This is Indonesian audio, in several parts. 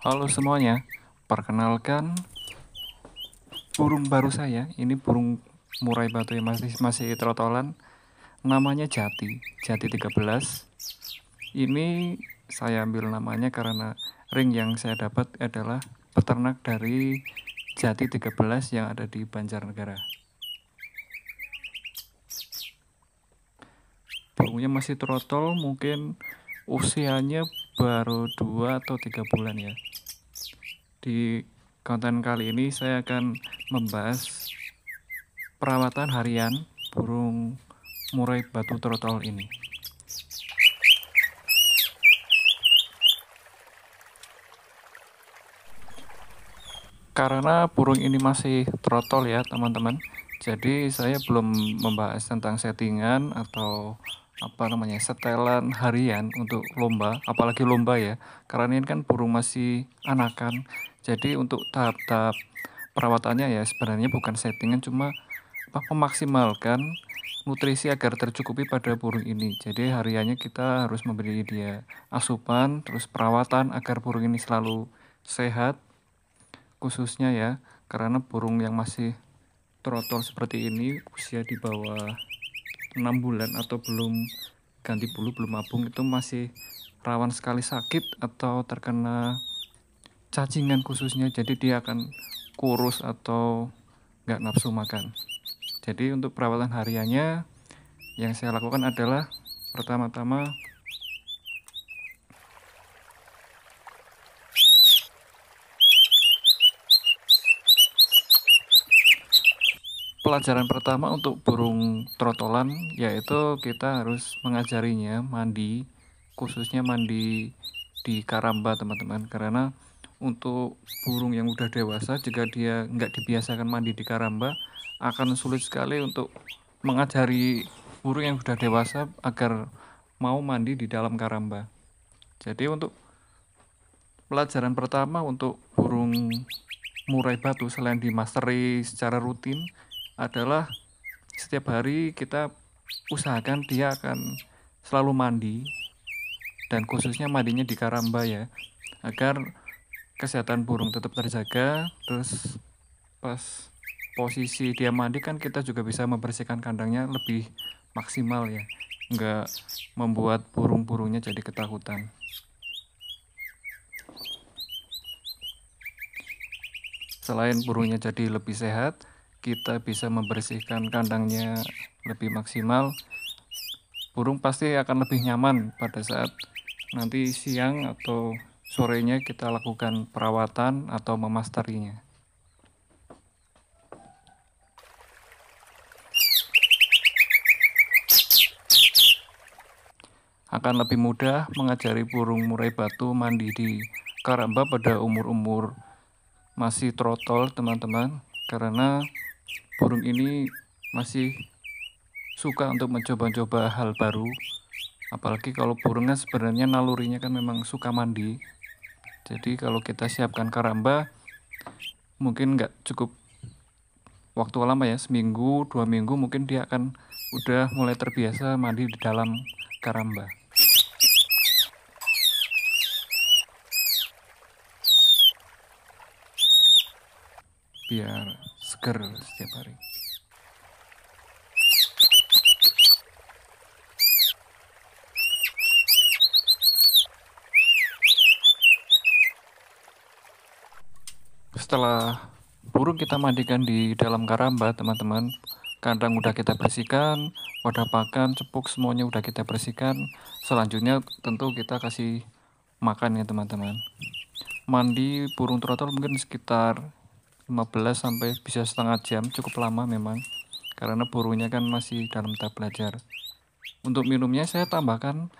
Halo semuanya, perkenalkan burung baru saya. Ini burung murai batu yang masih masih trotolan. Namanya Jati, Jati 13. Ini saya ambil namanya karena ring yang saya dapat adalah peternak dari Jati 13 yang ada di Banjarnegara. Burungnya masih trotol, mungkin usianya baru dua atau tiga bulan ya. Di konten kali ini saya akan membahas perawatan harian burung murai batu trotol ini. Karena burung ini masih trotol ya teman-teman, jadi saya belum membahas tentang settingan atau apa namanya setelan harian untuk lomba apalagi lomba ya karena ini kan burung masih anakan jadi untuk tahap-tahap perawatannya ya sebenarnya bukan settingan cuma apa, memaksimalkan nutrisi agar tercukupi pada burung ini. Jadi hariannya kita harus memberi dia asupan, terus perawatan agar burung ini selalu sehat khususnya ya karena burung yang masih trotol seperti ini usia di bawah 6 bulan atau belum ganti bulu belum mabung itu masih rawan sekali sakit atau terkena cacingan khususnya jadi dia akan kurus atau nggak nafsu makan jadi untuk perawatan hariannya yang saya lakukan adalah pertama-tama pelajaran pertama untuk burung trotolan yaitu kita harus mengajarinya mandi khususnya mandi di karamba teman-teman karena untuk burung yang udah dewasa jika dia nggak dibiasakan mandi di karamba akan sulit sekali untuk mengajari burung yang sudah dewasa agar mau mandi di dalam karamba. Jadi untuk pelajaran pertama untuk burung murai batu selain dimasteri secara rutin adalah setiap hari kita usahakan dia akan selalu mandi dan khususnya mandinya di karamba ya agar kesehatan burung tetap terjaga terus pas posisi dia mandi kan kita juga bisa membersihkan kandangnya lebih maksimal ya nggak membuat burung-burungnya jadi ketakutan selain burungnya jadi lebih sehat kita bisa membersihkan kandangnya lebih maksimal burung pasti akan lebih nyaman pada saat nanti siang atau sorenya kita lakukan perawatan atau memasterinya. Akan lebih mudah mengajari burung murai batu mandi di karamba pada umur-umur masih trotol teman-teman karena burung ini masih suka untuk mencoba-coba hal baru apalagi kalau burungnya sebenarnya nalurinya kan memang suka mandi jadi kalau kita siapkan karamba mungkin nggak cukup waktu lama ya seminggu dua minggu mungkin dia akan udah mulai terbiasa mandi di dalam karamba biar seger setiap hari setelah burung kita mandikan di dalam karamba teman-teman kandang udah kita bersihkan wadah pakan cepuk semuanya udah kita bersihkan selanjutnya tentu kita kasih makan ya teman-teman mandi burung trotol mungkin sekitar 15 sampai bisa setengah jam cukup lama memang karena burungnya kan masih dalam tahap belajar untuk minumnya saya tambahkan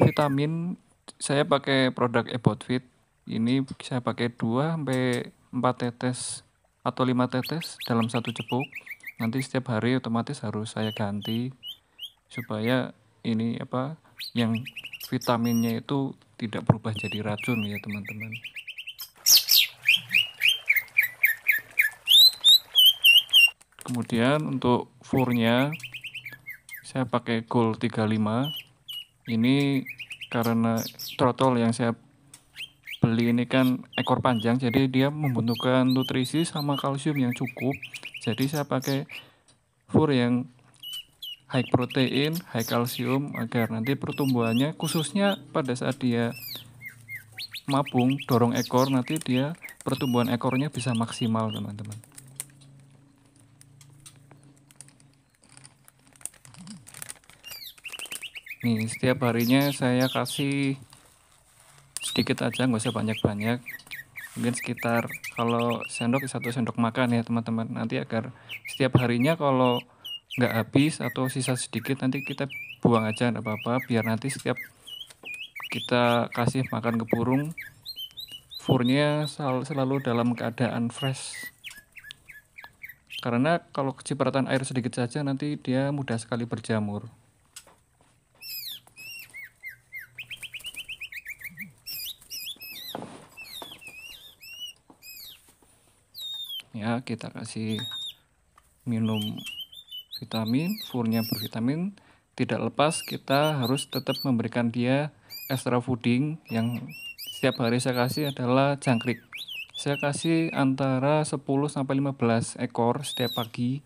vitamin saya pakai produk Ebotfit ini saya pakai 2 sampai 4 tetes atau 5 tetes dalam satu cepuk nanti setiap hari otomatis harus saya ganti supaya ini apa yang vitaminnya itu tidak berubah jadi racun ya teman-teman kemudian untuk furnya saya pakai gold 35 ini karena trotol yang saya beli ini kan ekor panjang jadi dia membutuhkan nutrisi sama kalsium yang cukup jadi saya pakai fur yang high protein, high kalsium agar nanti pertumbuhannya khususnya pada saat dia mabung dorong ekor nanti dia pertumbuhan ekornya bisa maksimal teman-teman. Nih, setiap harinya saya kasih sedikit aja nggak usah banyak-banyak mungkin sekitar kalau sendok satu sendok makan ya teman-teman nanti agar setiap harinya kalau nggak habis atau sisa sedikit nanti kita buang aja nggak apa-apa biar nanti setiap kita kasih makan ke burung furnya sel selalu dalam keadaan fresh karena kalau kecipratan air sedikit saja nanti dia mudah sekali berjamur ya kita kasih minum vitamin furnya bervitamin tidak lepas kita harus tetap memberikan dia extra fooding yang setiap hari saya kasih adalah jangkrik saya kasih antara 10 sampai 15 ekor setiap pagi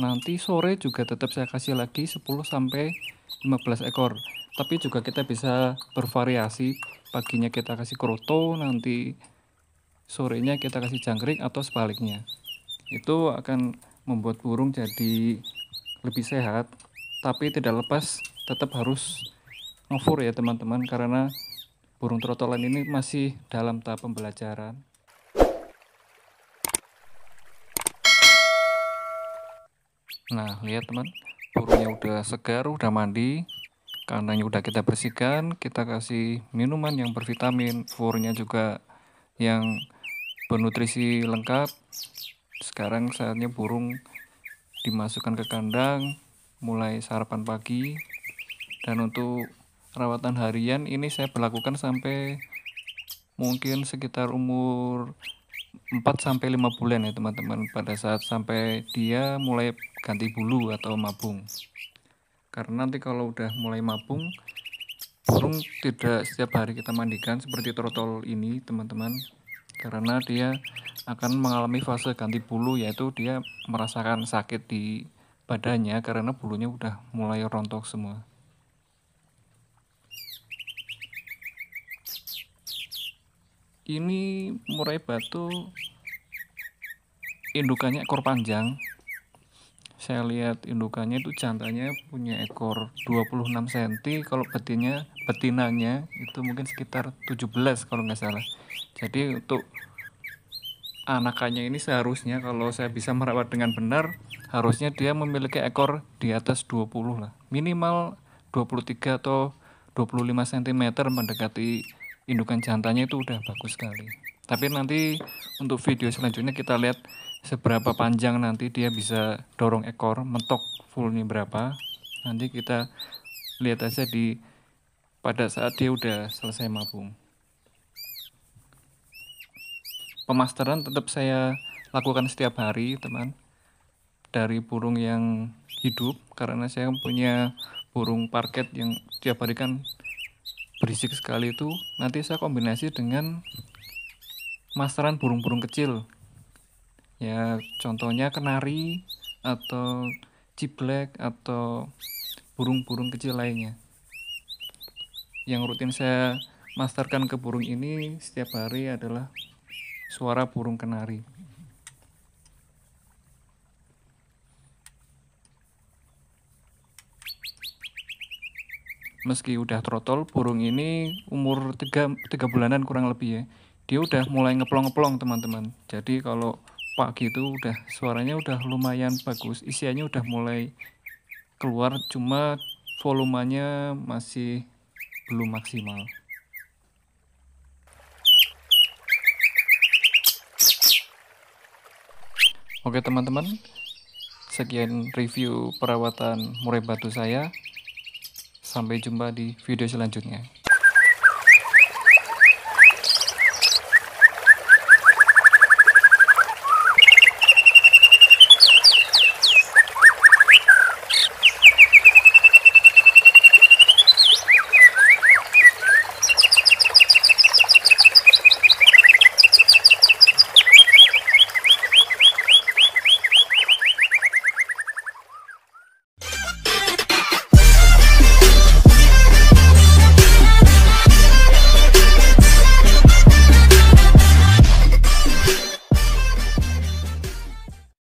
nanti sore juga tetap saya kasih lagi 10 sampai 15 ekor tapi juga kita bisa bervariasi paginya kita kasih kroto nanti sorenya kita kasih jangkrik atau sebaliknya itu akan membuat burung jadi lebih sehat tapi tidak lepas tetap harus ngefur ya teman-teman karena burung trotolan ini masih dalam tahap pembelajaran nah lihat teman burungnya udah segar udah mandi kandangnya udah kita bersihkan kita kasih minuman yang bervitamin furnya juga yang bernutrisi lengkap sekarang saatnya burung dimasukkan ke kandang mulai sarapan pagi dan untuk rawatan harian ini saya berlakukan sampai mungkin sekitar umur 4 sampai 5 bulan ya teman-teman pada saat sampai dia mulai ganti bulu atau mabung. Karena nanti kalau udah mulai mabung burung tidak setiap hari kita mandikan seperti trotol ini teman-teman karena dia akan mengalami fase ganti bulu yaitu dia merasakan sakit di badannya karena bulunya udah mulai rontok semua. Ini murai batu indukannya ekor panjang. Saya lihat indukannya itu jantannya punya ekor 26 cm, kalau betinnya betinanya itu mungkin sekitar 17 kalau nggak salah jadi untuk anakannya ini seharusnya kalau saya bisa merawat dengan benar harusnya dia memiliki ekor di atas 20 lah minimal 23 atau 25 cm mendekati indukan jantannya itu udah bagus sekali tapi nanti untuk video selanjutnya kita lihat seberapa panjang nanti dia bisa dorong ekor mentok full ini berapa nanti kita lihat aja di pada saat dia udah selesai mabung. Pemasteran tetap saya lakukan setiap hari, teman. Dari burung yang hidup karena saya punya burung parket yang setiap hari kan berisik sekali itu nanti saya kombinasi dengan masteran burung-burung kecil ya contohnya kenari atau ciblek atau burung-burung kecil lainnya yang rutin saya masterkan ke burung ini setiap hari adalah suara burung kenari. Meski udah trotol, burung ini umur 3, 3 bulanan kurang lebih ya. Dia udah mulai ngeplong-ngeplong teman-teman. Jadi kalau pagi itu udah suaranya udah lumayan bagus isiannya udah mulai keluar cuma volumenya masih belum maksimal. Oke teman-teman, sekian review perawatan murai batu saya. Sampai jumpa di video selanjutnya.